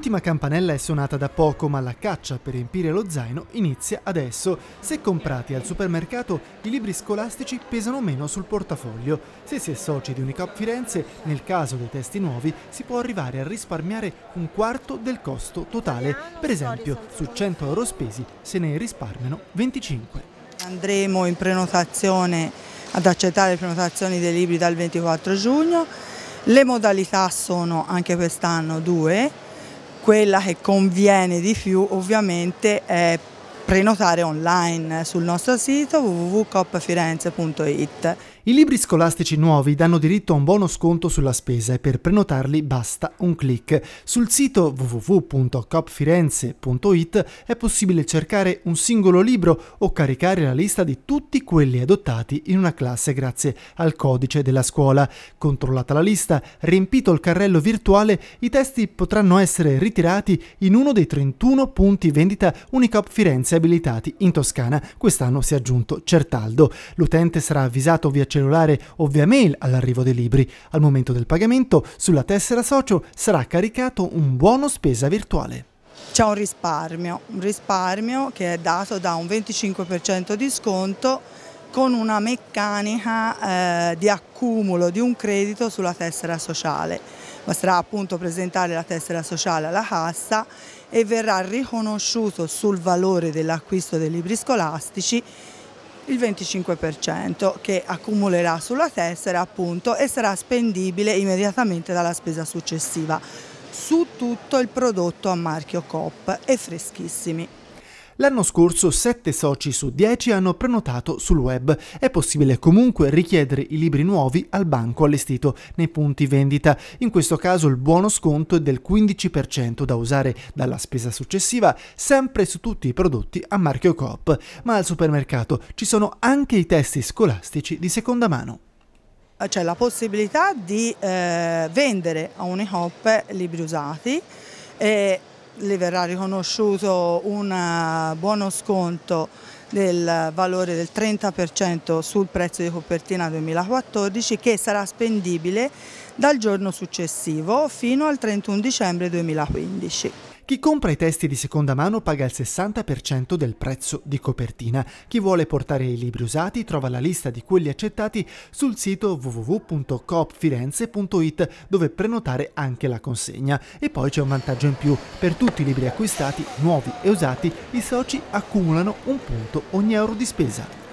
L'ultima campanella è suonata da poco, ma la caccia per riempire lo zaino inizia adesso. Se comprati al supermercato, i libri scolastici pesano meno sul portafoglio. Se si è soci di Unicop Firenze, nel caso dei testi nuovi, si può arrivare a risparmiare un quarto del costo totale. Per esempio, su 100 euro spesi se ne risparmiano 25. Andremo in prenotazione ad accettare le prenotazioni dei libri dal 24 giugno. Le modalità sono anche quest'anno due quella che conviene di più ovviamente è prenotare online sul nostro sito www.copfirenze.it. I libri scolastici nuovi danno diritto a un buono sconto sulla spesa e per prenotarli basta un clic. Sul sito www.copfirenze.it è possibile cercare un singolo libro o caricare la lista di tutti quelli adottati in una classe grazie al codice della scuola. Controllata la lista, riempito il carrello virtuale, i testi potranno essere ritirati in uno dei 31 punti vendita Unicop Firenze abilitati in Toscana. Quest'anno si è aggiunto Certaldo. L'utente sarà avvisato via cellulare cellulare o via mail all'arrivo dei libri. Al momento del pagamento, sulla tessera socio sarà caricato un buono spesa virtuale. C'è un risparmio, un risparmio che è dato da un 25% di sconto con una meccanica eh, di accumulo di un credito sulla tessera sociale. Basterà appunto presentare la tessera sociale alla cassa e verrà riconosciuto sul valore dell'acquisto dei libri scolastici il 25% che accumulerà sulla tessera appunto e sarà spendibile immediatamente dalla spesa successiva su tutto il prodotto a marchio COP e freschissimi. L'anno scorso 7 soci su 10 hanno prenotato sul web. È possibile comunque richiedere i libri nuovi al banco allestito nei punti vendita. In questo caso il buono sconto è del 15% da usare dalla spesa successiva sempre su tutti i prodotti a marchio Coop. Ma al supermercato ci sono anche i testi scolastici di seconda mano c'è la possibilità di eh, vendere a Unihop libri usati e eh, le verrà riconosciuto un eh, buono sconto del valore del 30% sul prezzo di copertina 2014 che sarà spendibile dal giorno successivo fino al 31 dicembre 2015. Chi compra i testi di seconda mano paga il 60% del prezzo di copertina. Chi vuole portare i libri usati trova la lista di quelli accettati sul sito www.coopfirenze.it dove prenotare anche la consegna. E poi c'è un vantaggio in più. Per tutti i libri acquistati, nuovi e usati, i soci accumulano un punto ogni euro di spesa.